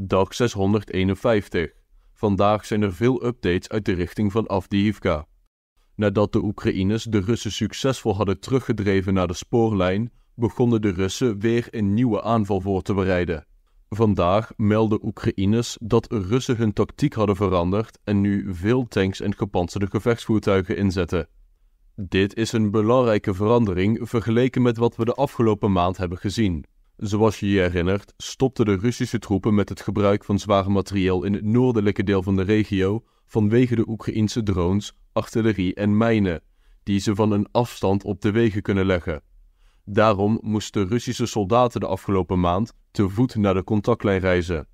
dag 651. Vandaag zijn er veel updates uit de richting van Avdiivka. Nadat de Oekraïners de Russen succesvol hadden teruggedreven naar de spoorlijn, begonnen de Russen weer een nieuwe aanval voor te bereiden. Vandaag melden Oekraïners dat Russen hun tactiek hadden veranderd en nu veel tanks en gepantserde gevechtsvoertuigen inzetten. Dit is een belangrijke verandering vergeleken met wat we de afgelopen maand hebben gezien. Zoals je je herinnert, stopten de Russische troepen met het gebruik van zware materieel in het noordelijke deel van de regio vanwege de Oekraïense drones, artillerie en mijnen, die ze van een afstand op de wegen kunnen leggen. Daarom moesten Russische soldaten de afgelopen maand te voet naar de contactlijn reizen.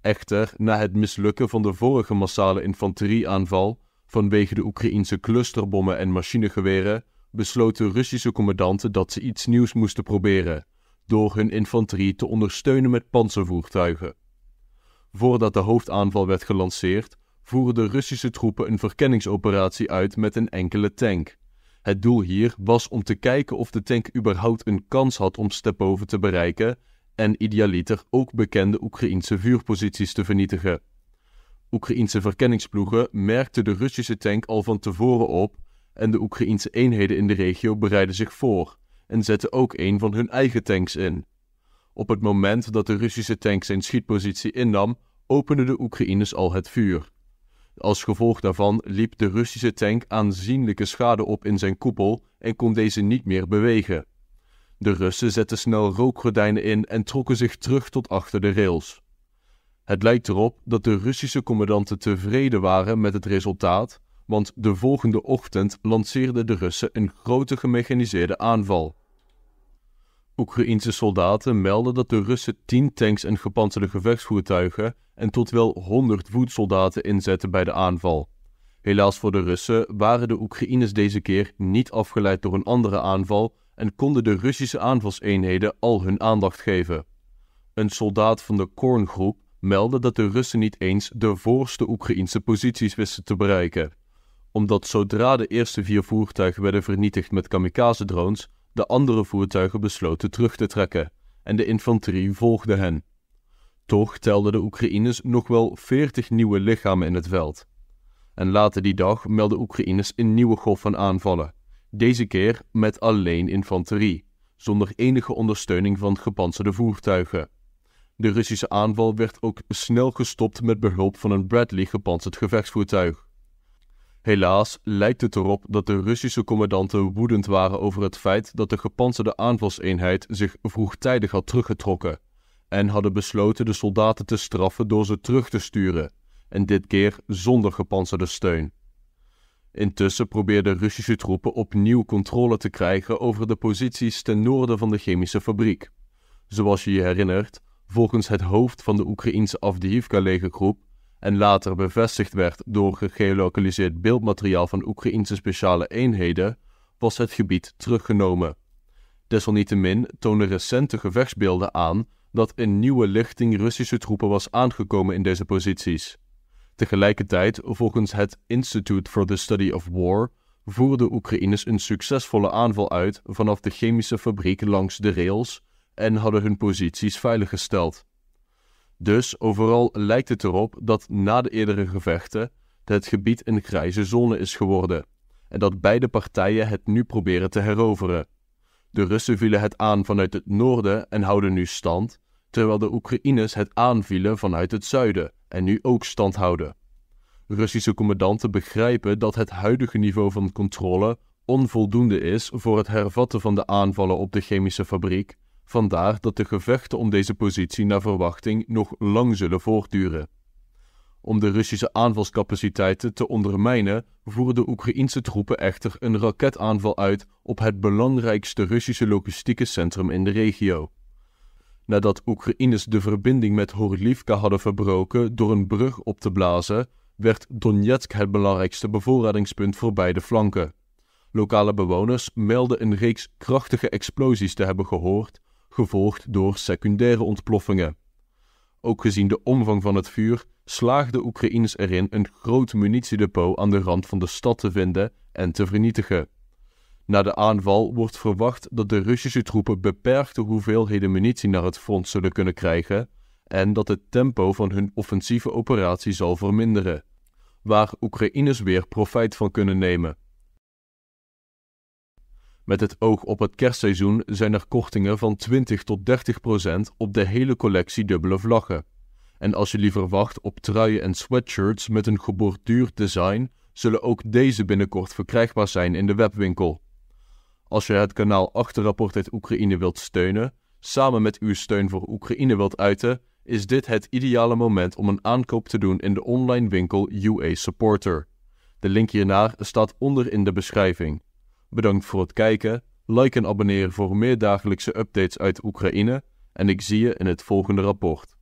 Echter, na het mislukken van de vorige massale infanterieaanval, vanwege de Oekraïense clusterbommen en machinegeweren, besloten Russische commandanten dat ze iets nieuws moesten proberen door hun infanterie te ondersteunen met panzervoertuigen. Voordat de hoofdaanval werd gelanceerd, voeren de Russische troepen een verkenningsoperatie uit met een enkele tank. Het doel hier was om te kijken of de tank überhaupt een kans had om Stepoven te bereiken en idealiter ook bekende Oekraïense vuurposities te vernietigen. Oekraïense verkenningsploegen merkten de Russische tank al van tevoren op en de Oekraïense eenheden in de regio bereidden zich voor en zetten ook een van hun eigen tanks in. Op het moment dat de Russische tank zijn schietpositie innam, openden de Oekraïners al het vuur. Als gevolg daarvan liep de Russische tank aanzienlijke schade op in zijn koepel en kon deze niet meer bewegen. De Russen zetten snel rookgordijnen in en trokken zich terug tot achter de rails. Het lijkt erop dat de Russische commandanten tevreden waren met het resultaat want de volgende ochtend lanceerden de Russen een grote gemechaniseerde aanval. Oekraïense soldaten melden dat de Russen 10 tanks en gepantserde gevechtsvoertuigen en tot wel 100 voetsoldaten inzetten bij de aanval. Helaas voor de Russen waren de Oekraïners deze keer niet afgeleid door een andere aanval en konden de Russische aanvalseenheden al hun aandacht geven. Een soldaat van de Korngroep meldde dat de Russen niet eens de voorste Oekraïnse posities wisten te bereiken omdat zodra de eerste vier voertuigen werden vernietigd met kamikaze-drones, de andere voertuigen besloten terug te trekken en de infanterie volgde hen. Toch telden de Oekraïners nog wel 40 nieuwe lichamen in het veld. En later die dag meldden Oekraïners een nieuwe golf van aanvallen, deze keer met alleen infanterie, zonder enige ondersteuning van gepantserde voertuigen. De Russische aanval werd ook snel gestopt met behulp van een Bradley gepantserd gevechtsvoertuig. Helaas lijkt het erop dat de Russische commandanten woedend waren over het feit dat de gepantserde aanvalseenheid zich vroegtijdig had teruggetrokken en hadden besloten de soldaten te straffen door ze terug te sturen, en dit keer zonder gepantserde steun. Intussen probeerden Russische troepen opnieuw controle te krijgen over de posities ten noorden van de chemische fabriek. Zoals je je herinnert, volgens het hoofd van de Oekraïense Avdiivka-legergroep en later bevestigd werd door gegeolocaliseerd beeldmateriaal van Oekraïnse speciale eenheden, was het gebied teruggenomen. Desalniettemin tonen recente gevechtsbeelden aan dat een nieuwe lichting Russische troepen was aangekomen in deze posities. Tegelijkertijd, volgens het Institute for the Study of War, voerden Oekraïners een succesvolle aanval uit vanaf de chemische fabriek langs de rails en hadden hun posities veiliggesteld. Dus overal lijkt het erop dat na de eerdere gevechten het gebied een grijze zone is geworden en dat beide partijen het nu proberen te heroveren. De Russen vielen het aan vanuit het noorden en houden nu stand, terwijl de Oekraïners het aanvielen vanuit het zuiden en nu ook stand houden. Russische commandanten begrijpen dat het huidige niveau van controle onvoldoende is voor het hervatten van de aanvallen op de chemische fabriek Vandaar dat de gevechten om deze positie naar verwachting nog lang zullen voortduren. Om de Russische aanvalscapaciteiten te ondermijnen, voeren de Oekraïense troepen echter een raketaanval uit op het belangrijkste Russische logistieke centrum in de regio. Nadat Oekraïners de verbinding met Horlivka hadden verbroken door een brug op te blazen, werd Donetsk het belangrijkste bevoorradingspunt voor beide flanken. Lokale bewoners melden een reeks krachtige explosies te hebben gehoord gevolgd door secundaire ontploffingen. Ook gezien de omvang van het vuur slaagden Oekraïners erin een groot munitiedepot aan de rand van de stad te vinden en te vernietigen. Na de aanval wordt verwacht dat de Russische troepen beperkte hoeveelheden munitie naar het front zullen kunnen krijgen en dat het tempo van hun offensieve operatie zal verminderen, waar Oekraïners weer profijt van kunnen nemen. Met het oog op het kerstseizoen zijn er kortingen van 20 tot 30 procent op de hele collectie dubbele vlaggen. En als je liever wacht op truien en sweatshirts met een geborduurd design, zullen ook deze binnenkort verkrijgbaar zijn in de webwinkel. Als je het kanaal Achterrapport uit Oekraïne wilt steunen, samen met uw steun voor Oekraïne wilt uiten, is dit het ideale moment om een aankoop te doen in de online winkel UA Supporter. De link hiernaar staat onder in de beschrijving. Bedankt voor het kijken, like en abonneren voor meer dagelijkse updates uit Oekraïne en ik zie je in het volgende rapport.